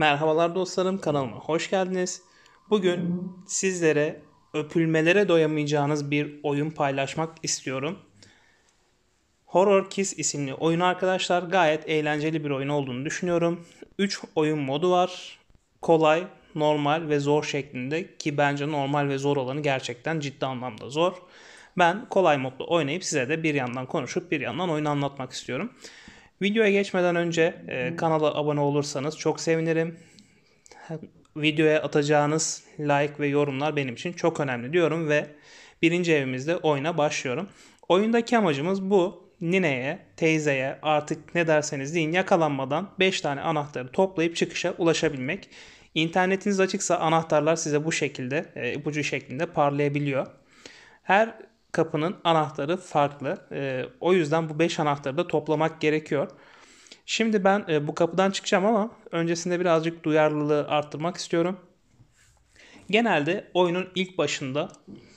Merhabalar dostlarım kanalıma hoş geldiniz. Bugün sizlere öpülmelere doyamayacağınız bir oyun paylaşmak istiyorum. Horror Kiss isimli oyun arkadaşlar gayet eğlenceli bir oyun olduğunu düşünüyorum. 3 oyun modu var. Kolay, normal ve zor şeklinde ki bence normal ve zor olanı gerçekten ciddi anlamda zor. Ben kolay modda oynayıp size de bir yandan konuşup bir yandan oyunu anlatmak istiyorum. Videoya geçmeden önce e, kanala abone olursanız çok sevinirim. Videoya atacağınız like ve yorumlar benim için çok önemli diyorum ve birinci evimizde oyuna başlıyorum. Oyundaki amacımız bu. Nineye, teyzeye artık ne derseniz deyin yakalanmadan 5 tane anahtarı toplayıp çıkışa ulaşabilmek. İnternetiniz açıksa anahtarlar size bu şekilde, e, ipucu şeklinde parlayabiliyor. Her kapının anahtarı farklı. E, o yüzden bu 5 anahtarı da toplamak gerekiyor. Şimdi ben e, bu kapıdan çıkacağım ama öncesinde birazcık duyarlılığı arttırmak istiyorum. Genelde oyunun ilk başında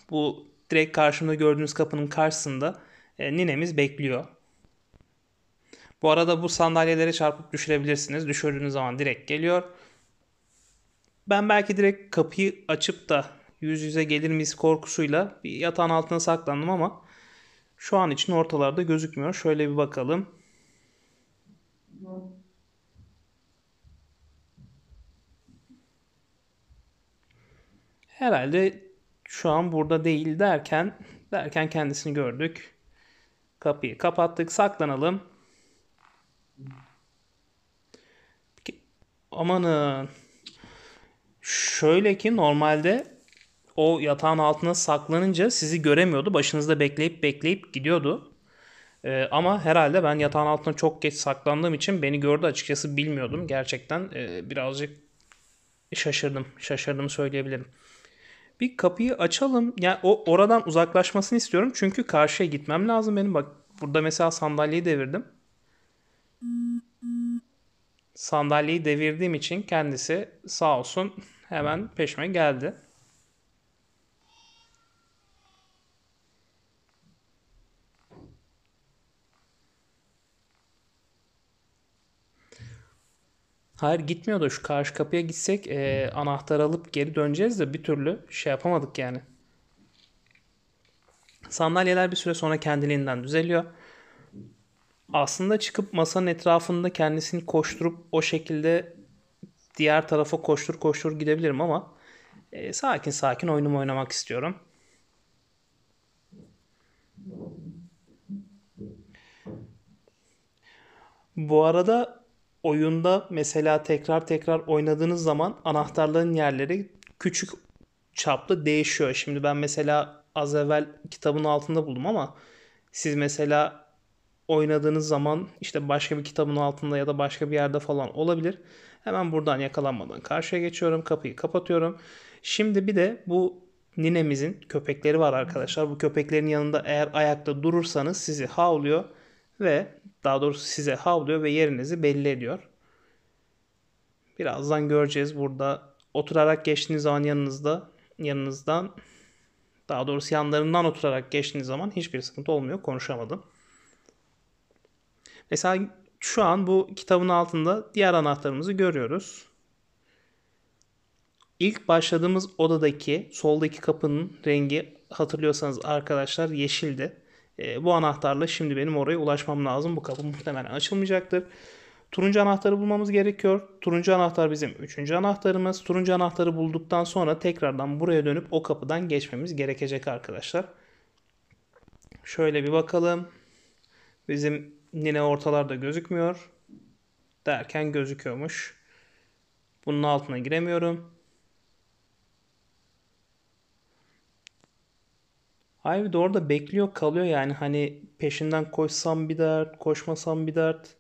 bu direkt karşımda gördüğünüz kapının karşısında e, ninemiz bekliyor. Bu arada bu sandalyelere çarpıp düşürebilirsiniz. Düşürdüğünüz zaman direkt geliyor. Ben belki direkt kapıyı açıp da yüz yüze gelir miyiz korkusuyla bir yatağın altına saklandım ama şu an için ortalarda gözükmüyor. Şöyle bir bakalım. Herhalde şu an burada değil derken derken kendisini gördük. Kapıyı kapattık, saklanalım. Amanın. Şöyle ki normalde o yatağın altına saklanınca sizi göremiyordu. Başınızda bekleyip bekleyip gidiyordu. Ee, ama herhalde ben yatağın altına çok geç saklandığım için beni gördü açıkçası bilmiyordum. Gerçekten e, birazcık şaşırdım. Şaşırdım söyleyebilirim. Bir kapıyı açalım. Yani o oradan uzaklaşmasını istiyorum. Çünkü karşıya gitmem lazım benim. Bak burada mesela sandalyeyi devirdim. Sandalyeyi devirdiğim için kendisi sağ olsun hemen peşime geldi. Hayır gitmiyor da şu karşı kapıya gitsek e, anahtar alıp geri döneceğiz de bir türlü şey yapamadık yani. Sandalyeler bir süre sonra kendiliğinden düzeliyor. Aslında çıkıp masanın etrafında kendisini koşturup o şekilde diğer tarafa koştur koştur gidebilirim ama e, sakin sakin oyunumu oynamak istiyorum. Bu arada oyunda mesela tekrar tekrar oynadığınız zaman anahtarların yerleri küçük çaplı değişiyor. Şimdi ben mesela az evvel kitabın altında buldum ama siz mesela oynadığınız zaman işte başka bir kitabın altında ya da başka bir yerde falan olabilir. Hemen buradan yakalanmadan karşıya geçiyorum. Kapıyı kapatıyorum. Şimdi bir de bu ninemizin köpekleri var arkadaşlar. Bu köpeklerin yanında eğer ayakta durursanız sizi havlıyor ve daha doğrusu size havlıyor ve yerinizi belli ediyor. Birazdan göreceğiz burada oturarak geçtiğiniz zaman yanınızda yanınızdan daha doğrusu yanlarından oturarak geçtiğiniz zaman hiçbir sıkıntı olmuyor. Konuşamadım. Mesela şu an bu kitabın altında diğer anahtarımızı görüyoruz. İlk başladığımız odadaki soldaki kapının rengi hatırlıyorsanız arkadaşlar yeşildi. E, bu anahtarla şimdi benim oraya ulaşmam lazım. Bu kapı muhtemelen açılmayacaktır. Turuncu anahtarı bulmamız gerekiyor. Turuncu anahtar bizim üçüncü anahtarımız. Turuncu anahtarı bulduktan sonra tekrardan buraya dönüp o kapıdan geçmemiz gerekecek arkadaşlar. Şöyle bir bakalım. Bizim yine ortalarda gözükmüyor. Derken gözüküyormuş. Bunun altına giremiyorum. Ivy de orada bekliyor kalıyor yani hani peşinden koşsam bir dert, koşmasam bir dert.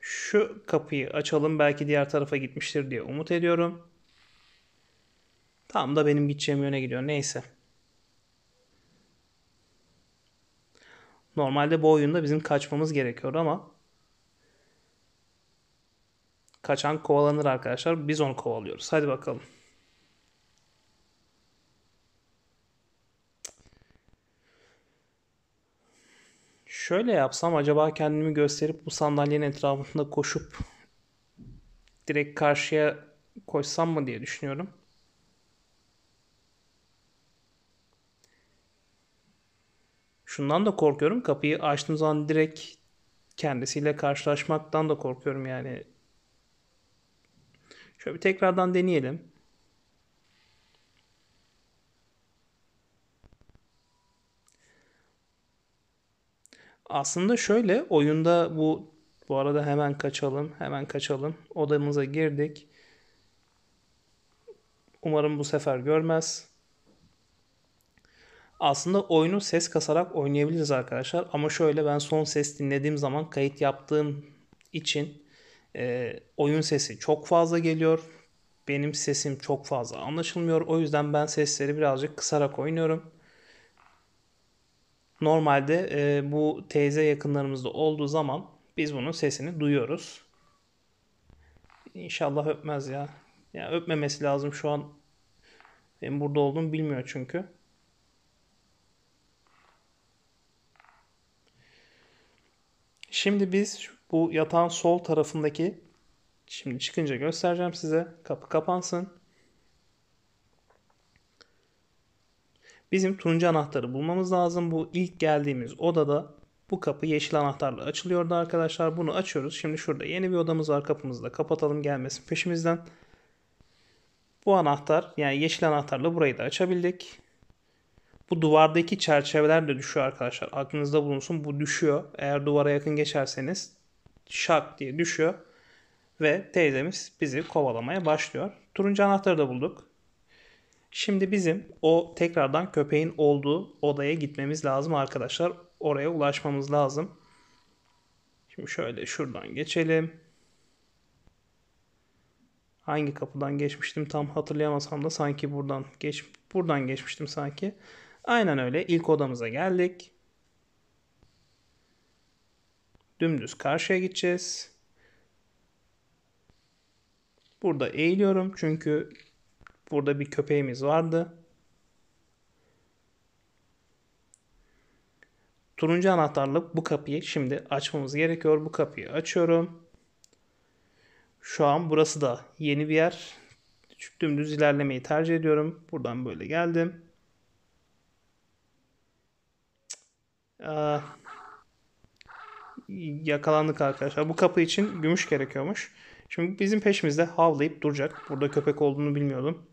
Şu kapıyı açalım belki diğer tarafa gitmiştir diye umut ediyorum. Tam da benim gideceğim yöne gidiyor neyse. Normalde bu oyunda bizim kaçmamız gerekiyor ama kaçan kovalanır arkadaşlar. Biz onu kovalıyoruz. Hadi bakalım. şöyle yapsam acaba kendimi gösterip bu sandalyenin etrafında koşup direkt karşıya koşsam mı diye düşünüyorum. Şundan da korkuyorum. Kapıyı açtığım zaman direkt kendisiyle karşılaşmaktan da korkuyorum yani. Şöyle bir tekrardan deneyelim. Aslında şöyle oyunda bu bu arada hemen kaçalım. Hemen kaçalım. Odamıza girdik. Umarım bu sefer görmez. Aslında oyunu ses kasarak oynayabiliriz arkadaşlar. Ama şöyle ben son ses dinlediğim zaman kayıt yaptığım için e, oyun sesi çok fazla geliyor. Benim sesim çok fazla anlaşılmıyor. O yüzden ben sesleri birazcık kısarak oynuyorum. Normalde e, bu teyze yakınlarımızda olduğu zaman biz bunun sesini duyuyoruz. İnşallah öpmez ya. Ya öpmemesi lazım şu an. Benim burada olduğumu bilmiyor çünkü. Şimdi biz bu yatağın sol tarafındaki şimdi çıkınca göstereceğim size. Kapı kapansın. Bizim turuncu anahtarı bulmamız lazım. Bu ilk geldiğimiz odada bu kapı yeşil anahtarla açılıyordu arkadaşlar. Bunu açıyoruz. Şimdi şurada yeni bir odamız var. Kapımızı da kapatalım gelmesin peşimizden. Bu anahtar yani yeşil anahtarla burayı da açabildik. Bu duvardaki çerçeveler de düşüyor arkadaşlar. Aklınızda bulunsun bu düşüyor. Eğer duvara yakın geçerseniz şak diye düşüyor. Ve teyzemiz bizi kovalamaya başlıyor. Turuncu anahtarı da bulduk. Şimdi bizim o tekrardan köpeğin olduğu odaya gitmemiz lazım arkadaşlar. Oraya ulaşmamız lazım. Şimdi şöyle şuradan geçelim. Hangi kapıdan geçmiştim tam hatırlayamasam da sanki buradan geç buradan geçmiştim sanki. Aynen öyle ilk odamıza geldik. Dümdüz karşıya gideceğiz. Burada eğiliyorum çünkü Burada bir köpeğimiz vardı. Turuncu anahtarlık bu kapıyı şimdi açmamız gerekiyor. Bu kapıyı açıyorum. Şu an burası da yeni bir yer. Dümdüz ilerlemeyi tercih ediyorum. Buradan böyle geldim. Ee, yakalandık arkadaşlar. Bu kapı için gümüş gerekiyormuş. Şimdi bizim peşimizde havlayıp duracak. Burada köpek olduğunu bilmiyordum.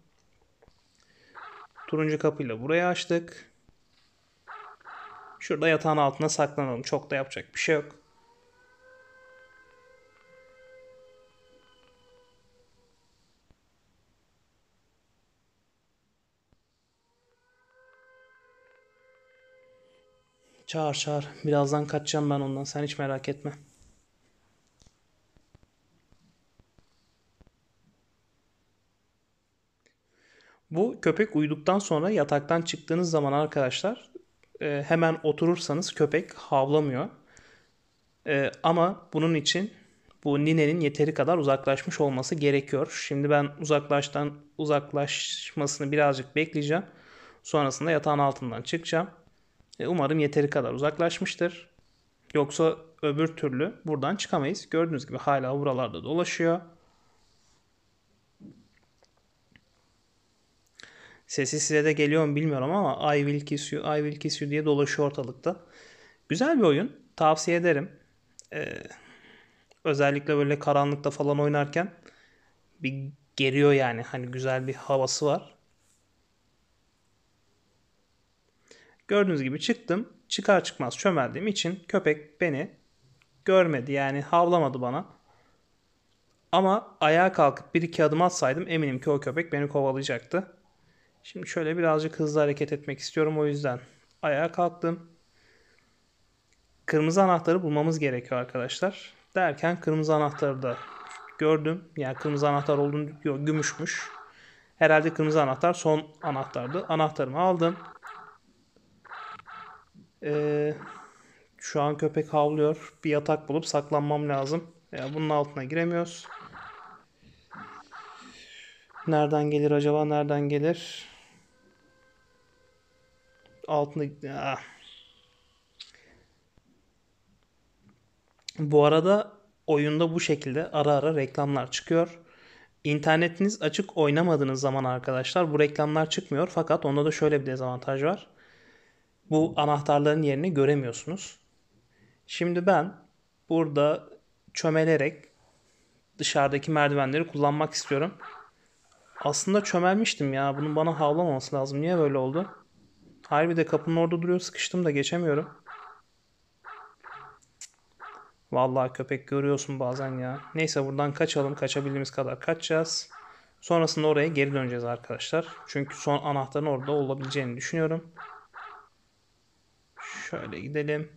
Turuncu kapıyla burayı açtık. Şurada yatağın altına saklanalım. Çok da yapacak bir şey yok. Çağır çağır. Birazdan kaçacağım ben ondan. Sen hiç merak etme. köpek uyuduktan sonra yataktan çıktığınız zaman arkadaşlar e, hemen oturursanız köpek havlamıyor. E, ama bunun için bu ninenin yeteri kadar uzaklaşmış olması gerekiyor. Şimdi ben uzaklaştan uzaklaşmasını birazcık bekleyeceğim. Sonrasında yatağın altından çıkacağım. E, umarım yeteri kadar uzaklaşmıştır. Yoksa öbür türlü buradan çıkamayız. Gördüğünüz gibi hala buralarda dolaşıyor. Sesi size de geliyor mu bilmiyorum ama I Will Kiss You, I Will Kiss You diye dolaşıyor ortalıkta. Güzel bir oyun. Tavsiye ederim. Ee, özellikle böyle karanlıkta falan oynarken bir geriyor yani. Hani güzel bir havası var. Gördüğünüz gibi çıktım. Çıkar çıkmaz çömeldiğim için köpek beni görmedi. Yani havlamadı bana. Ama ayağa kalkıp bir iki adım atsaydım eminim ki o köpek beni kovalayacaktı. Şimdi şöyle birazcık hızlı hareket etmek istiyorum o yüzden. Ayağa kalktım. Kırmızı anahtarı bulmamız gerekiyor arkadaşlar. Derken kırmızı anahtarı da gördüm. Yani kırmızı anahtar olduğunu yok gümüşmüş. Herhalde kırmızı anahtar son anahtardı. Anahtarımı aldım. Ee, şu an köpek havlıyor. Bir yatak bulup saklanmam lazım. Ya bunun altına giremiyoruz. Nereden gelir acaba? Nereden gelir? altında ah. Bu arada oyunda bu şekilde ara ara reklamlar çıkıyor. İnternetiniz açık oynamadığınız zaman arkadaşlar bu reklamlar çıkmıyor. Fakat onda da şöyle bir dezavantaj var. Bu anahtarların yerini göremiyorsunuz. Şimdi ben burada çömelerek dışarıdaki merdivenleri kullanmak istiyorum. Aslında çömelmiştim ya. Bunun bana havlamaması lazım. Niye böyle oldu? Harbi de kapının orada duruyor. Sıkıştım da geçemiyorum. Vallahi köpek görüyorsun bazen ya. Neyse buradan kaçalım. Kaçabildiğimiz kadar kaçacağız. Sonrasında oraya geri döneceğiz arkadaşlar. Çünkü son anahtarın orada olabileceğini düşünüyorum. Şöyle gidelim.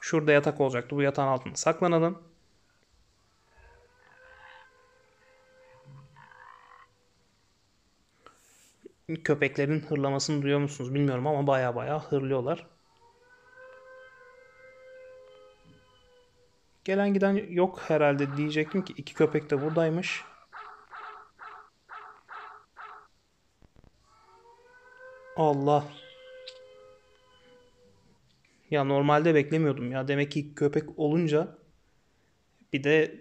Şurada yatak olacaktı. Bu yatağın altına saklanalım. köpeklerin hırlamasını duyuyor musunuz bilmiyorum ama baya baya hırlıyorlar. Gelen giden yok herhalde diyecektim ki iki köpek de buradaymış. Allah. Ya normalde beklemiyordum ya. Demek ki köpek olunca bir de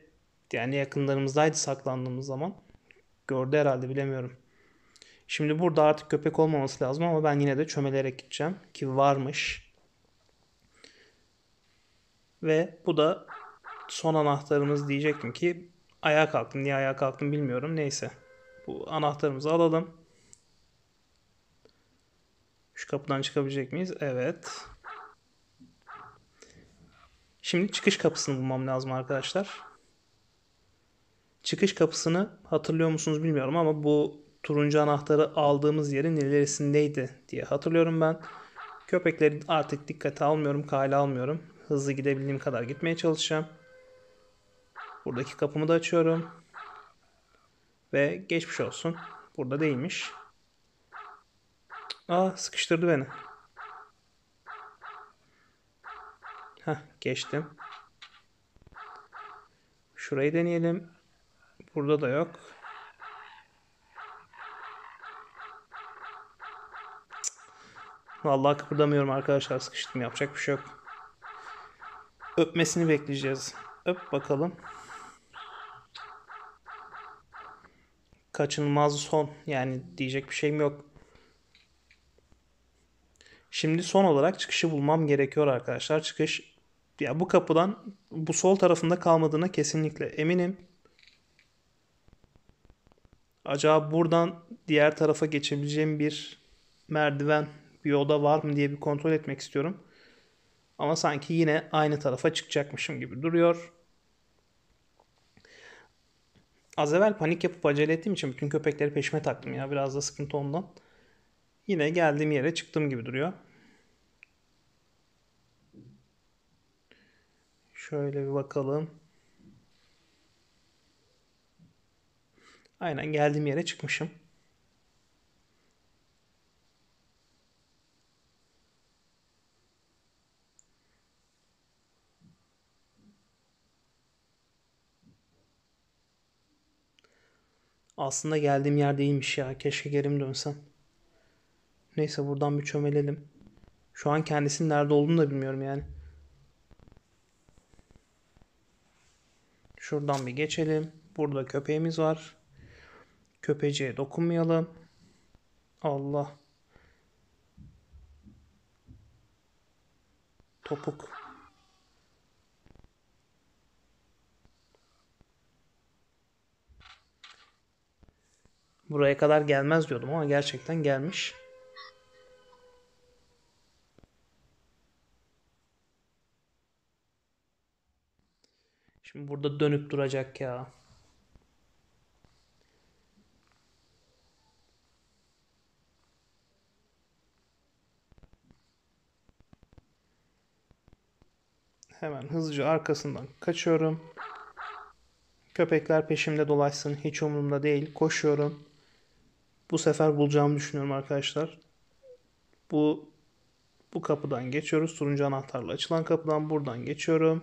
yani yakınlarımızdaydı saklandığımız zaman. Gördü herhalde bilemiyorum. Şimdi burada artık köpek olmaması lazım ama ben yine de çömelerek gideceğim ki varmış. Ve bu da son anahtarımız diyecektim ki ayağa kalktım. Niye ayağa kalktım bilmiyorum. Neyse. Bu anahtarımızı alalım. Şu kapıdan çıkabilecek miyiz? Evet. Şimdi çıkış kapısını bulmam lazım arkadaşlar. Çıkış kapısını hatırlıyor musunuz bilmiyorum ama bu turuncu anahtarı aldığımız yerin ilerisindeydi diye hatırlıyorum ben. Köpekleri artık dikkate almıyorum, kale almıyorum. Hızlı gidebildiğim kadar gitmeye çalışacağım. Buradaki kapımı da açıyorum. Ve geçmiş olsun. Burada değilmiş. Aa ah, sıkıştırdı beni. Heh geçtim. Şurayı deneyelim. Burada da yok. Vallahi kıpırdamıyorum arkadaşlar sıkıştım yapacak bir şey yok. Öpmesini bekleyeceğiz. Öp bakalım. Kaçınılmaz son yani diyecek bir şeyim yok. Şimdi son olarak çıkışı bulmam gerekiyor arkadaşlar. Çıkış ya bu kapıdan bu sol tarafında kalmadığına kesinlikle eminim. Acaba buradan diğer tarafa geçebileceğim bir merdiven bir oda var mı diye bir kontrol etmek istiyorum. Ama sanki yine aynı tarafa çıkacakmışım gibi duruyor. Az evvel panik yapıp acele ettiğim için bütün köpekleri peşime taktım ya. Biraz da sıkıntı ondan. Yine geldiğim yere çıktım gibi duruyor. Şöyle bir bakalım. Aynen geldiğim yere çıkmışım. Aslında geldiğim yer değilmiş ya. Keşke geri dönsem. Neyse buradan bir çömelelim. Şu an kendisinin nerede olduğunu da bilmiyorum yani. Şuradan bir geçelim. Burada köpeğimiz var. Köpeciye dokunmayalım. Allah. Topuk. Buraya kadar gelmez diyordum ama gerçekten gelmiş. Şimdi burada dönüp duracak ya. Hemen hızlıca arkasından kaçıyorum. Köpekler peşimde dolaşsın hiç umurumda değil. Koşuyorum. Bu sefer bulacağımı düşünüyorum arkadaşlar. Bu bu kapıdan geçiyoruz. Turuncu anahtarla açılan kapıdan buradan geçiyorum.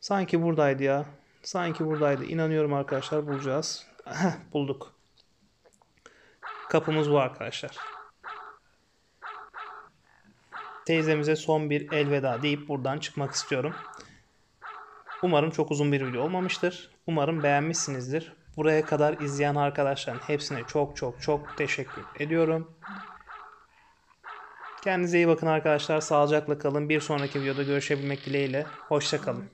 Sanki buradaydı ya. Sanki buradaydı. İnanıyorum arkadaşlar bulacağız. Bulduk. Kapımız bu arkadaşlar. Teyzemize son bir elveda deyip buradan çıkmak istiyorum. Umarım çok uzun bir video olmamıştır. Umarım beğenmişsinizdir. Buraya kadar izleyen arkadaşların hepsine çok çok çok teşekkür ediyorum. Kendinize iyi bakın arkadaşlar. Sağlıcakla kalın. Bir sonraki videoda görüşebilmek dileğiyle. hoşçakalın.